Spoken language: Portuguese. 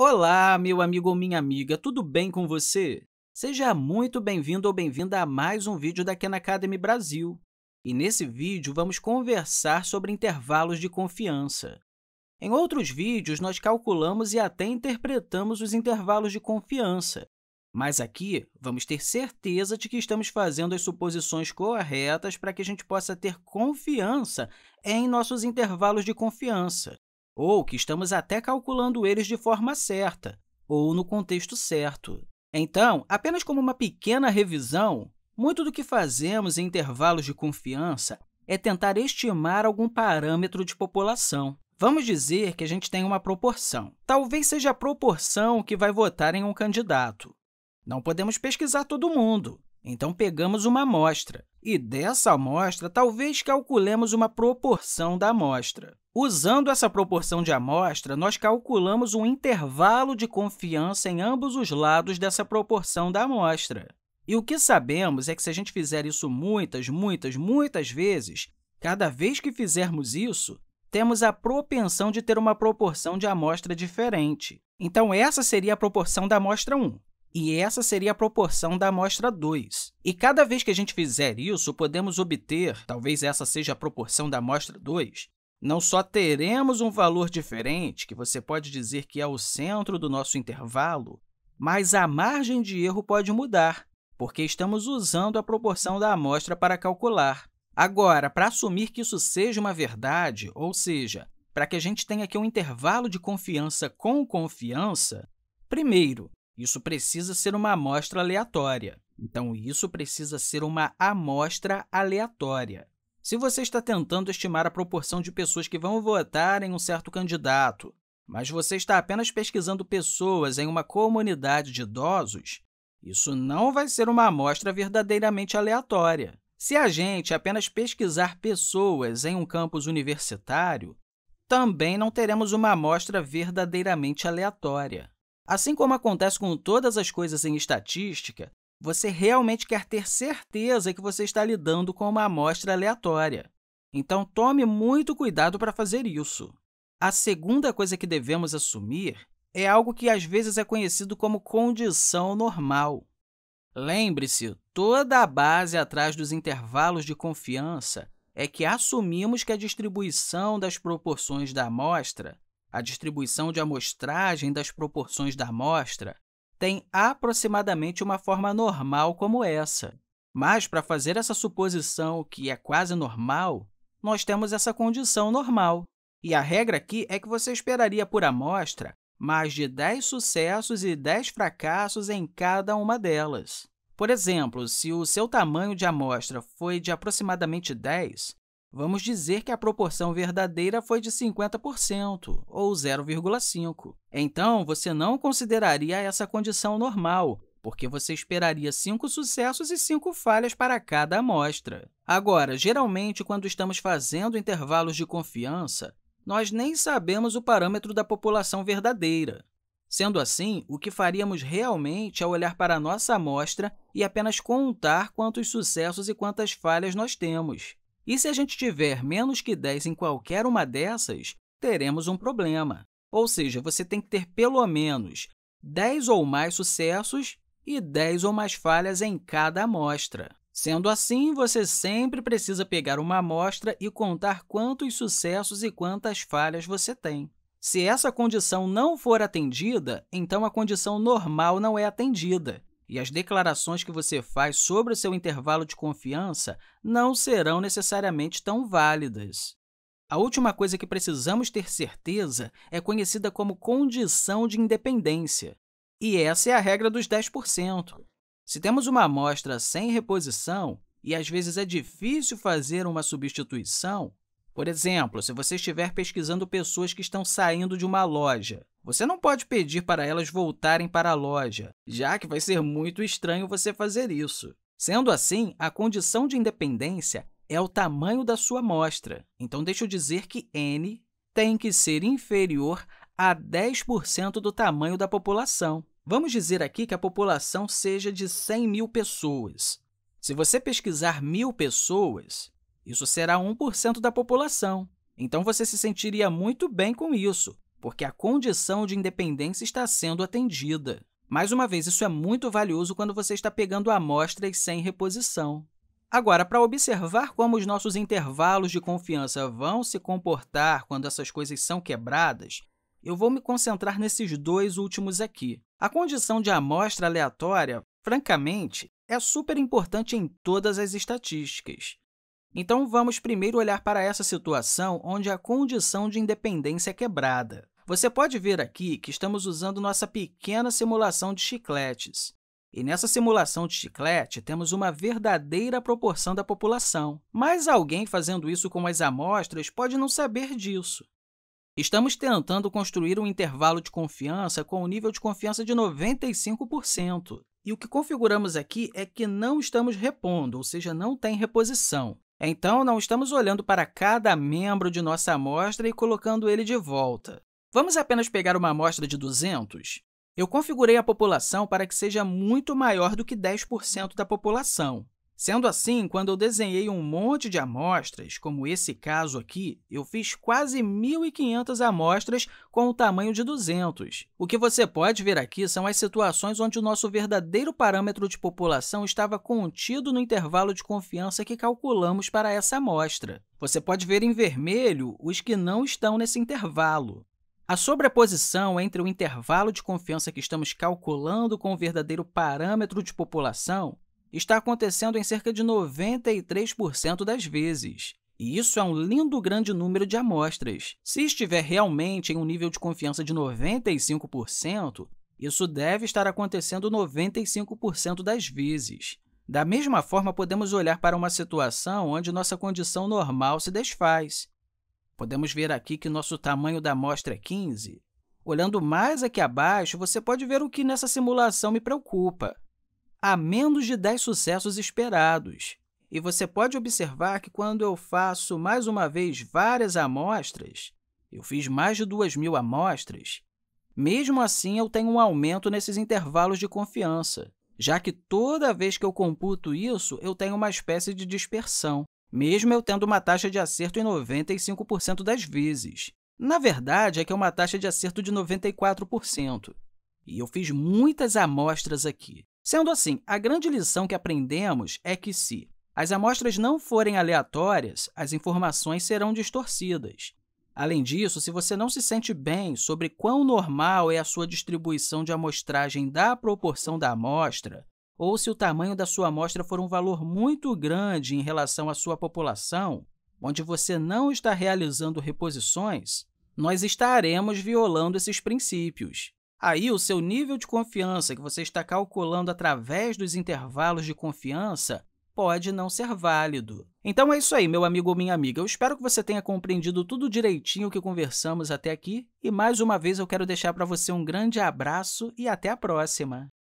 Olá, meu amigo ou minha amiga, tudo bem com você? Seja muito bem-vindo ou bem-vinda a mais um vídeo da Khan Academy Brasil. E nesse vídeo, vamos conversar sobre intervalos de confiança. Em outros vídeos, nós calculamos e até interpretamos os intervalos de confiança, mas aqui vamos ter certeza de que estamos fazendo as suposições corretas para que a gente possa ter confiança em nossos intervalos de confiança ou que estamos até calculando eles de forma certa, ou no contexto certo. Então, apenas como uma pequena revisão, muito do que fazemos em intervalos de confiança é tentar estimar algum parâmetro de população. Vamos dizer que a gente tem uma proporção. Talvez seja a proporção que vai votar em um candidato. Não podemos pesquisar todo mundo, então, pegamos uma amostra, e dessa amostra, talvez calculemos uma proporção da amostra. Usando essa proporção de amostra, nós calculamos um intervalo de confiança em ambos os lados dessa proporção da amostra. E o que sabemos é que, se a gente fizer isso muitas, muitas, muitas vezes, cada vez que fizermos isso, temos a propensão de ter uma proporção de amostra diferente. Então, essa seria a proporção da amostra 1. E essa seria a proporção da amostra 2. E cada vez que a gente fizer isso, podemos obter, talvez essa seja a proporção da amostra 2, não só teremos um valor diferente, que você pode dizer que é o centro do nosso intervalo, mas a margem de erro pode mudar, porque estamos usando a proporção da amostra para calcular. Agora, para assumir que isso seja uma verdade, ou seja, para que a gente tenha aqui um intervalo de confiança com confiança, primeiro, isso precisa ser uma amostra aleatória. Então, isso precisa ser uma amostra aleatória. Se você está tentando estimar a proporção de pessoas que vão votar em um certo candidato, mas você está apenas pesquisando pessoas em uma comunidade de idosos, isso não vai ser uma amostra verdadeiramente aleatória. Se a gente apenas pesquisar pessoas em um campus universitário, também não teremos uma amostra verdadeiramente aleatória. Assim como acontece com todas as coisas em estatística, você realmente quer ter certeza que você está lidando com uma amostra aleatória. Então, tome muito cuidado para fazer isso. A segunda coisa que devemos assumir é algo que às vezes é conhecido como condição normal. Lembre-se, toda a base atrás dos intervalos de confiança é que assumimos que a distribuição das proporções da amostra a distribuição de amostragem das proporções da amostra tem aproximadamente uma forma normal como essa. Mas, para fazer essa suposição que é quase normal, nós temos essa condição normal. E a regra aqui é que você esperaria por amostra mais de 10 sucessos e 10 fracassos em cada uma delas. Por exemplo, se o seu tamanho de amostra foi de aproximadamente 10, Vamos dizer que a proporção verdadeira foi de 50%, ou 0,5. Então, você não consideraria essa condição normal, porque você esperaria 5 sucessos e 5 falhas para cada amostra. Agora, geralmente, quando estamos fazendo intervalos de confiança, nós nem sabemos o parâmetro da população verdadeira. Sendo assim, o que faríamos realmente é olhar para a nossa amostra e apenas contar quantos sucessos e quantas falhas nós temos. E se a gente tiver menos que 10 em qualquer uma dessas, teremos um problema. Ou seja, você tem que ter pelo menos 10 ou mais sucessos e 10 ou mais falhas em cada amostra. Sendo assim, você sempre precisa pegar uma amostra e contar quantos sucessos e quantas falhas você tem. Se essa condição não for atendida, então a condição normal não é atendida, e as declarações que você faz sobre o seu intervalo de confiança não serão necessariamente tão válidas. A última coisa que precisamos ter certeza é conhecida como condição de independência, e essa é a regra dos 10%. Se temos uma amostra sem reposição e às vezes é difícil fazer uma substituição, por exemplo, se você estiver pesquisando pessoas que estão saindo de uma loja, você não pode pedir para elas voltarem para a loja, já que vai ser muito estranho você fazer isso. Sendo assim, a condição de independência é o tamanho da sua amostra. Então, deixa eu dizer que n tem que ser inferior a 10% do tamanho da população. Vamos dizer aqui que a população seja de 100 mil pessoas. Se você pesquisar mil pessoas, isso será 1% da população. Então você se sentiria muito bem com isso, porque a condição de independência está sendo atendida. Mais uma vez, isso é muito valioso quando você está pegando amostras sem reposição. Agora, para observar como os nossos intervalos de confiança vão se comportar quando essas coisas são quebradas, eu vou me concentrar nesses dois últimos aqui. A condição de amostra aleatória, francamente, é super importante em todas as estatísticas. Então, vamos primeiro olhar para essa situação onde a condição de independência é quebrada. Você pode ver aqui que estamos usando nossa pequena simulação de chicletes. E nessa simulação de chiclete, temos uma verdadeira proporção da população. Mas alguém fazendo isso com as amostras pode não saber disso. Estamos tentando construir um intervalo de confiança com um nível de confiança de 95%. E o que configuramos aqui é que não estamos repondo, ou seja, não tem reposição. Então, não estamos olhando para cada membro de nossa amostra e colocando ele de volta. Vamos apenas pegar uma amostra de 200? Eu configurei a população para que seja muito maior do que 10% da população. Sendo assim, quando eu desenhei um monte de amostras, como esse caso aqui, eu fiz quase 1.500 amostras com o tamanho de 200. O que você pode ver aqui são as situações onde o nosso verdadeiro parâmetro de população estava contido no intervalo de confiança que calculamos para essa amostra. Você pode ver em vermelho os que não estão nesse intervalo. A sobreposição entre o intervalo de confiança que estamos calculando com o verdadeiro parâmetro de população está acontecendo em cerca de 93% das vezes. E isso é um lindo grande número de amostras. Se estiver realmente em um nível de confiança de 95%, isso deve estar acontecendo 95% das vezes. Da mesma forma, podemos olhar para uma situação onde nossa condição normal se desfaz. Podemos ver aqui que nosso tamanho da amostra é 15. Olhando mais aqui abaixo, você pode ver o que nessa simulação me preocupa a menos de 10 sucessos esperados. E você pode observar que quando eu faço mais uma vez várias amostras, eu fiz mais de 2.000 amostras, mesmo assim eu tenho um aumento nesses intervalos de confiança, já que toda vez que eu computo isso, eu tenho uma espécie de dispersão, mesmo eu tendo uma taxa de acerto em 95% das vezes. Na verdade, é que é uma taxa de acerto de 94%. E eu fiz muitas amostras aqui. Sendo assim, a grande lição que aprendemos é que se as amostras não forem aleatórias, as informações serão distorcidas. Além disso, se você não se sente bem sobre quão normal é a sua distribuição de amostragem da proporção da amostra, ou se o tamanho da sua amostra for um valor muito grande em relação à sua população, onde você não está realizando reposições, nós estaremos violando esses princípios. Aí, o seu nível de confiança que você está calculando através dos intervalos de confiança pode não ser válido. Então é isso aí, meu amigo ou minha amiga. Eu espero que você tenha compreendido tudo direitinho que conversamos até aqui. E mais uma vez eu quero deixar para você um grande abraço e até a próxima!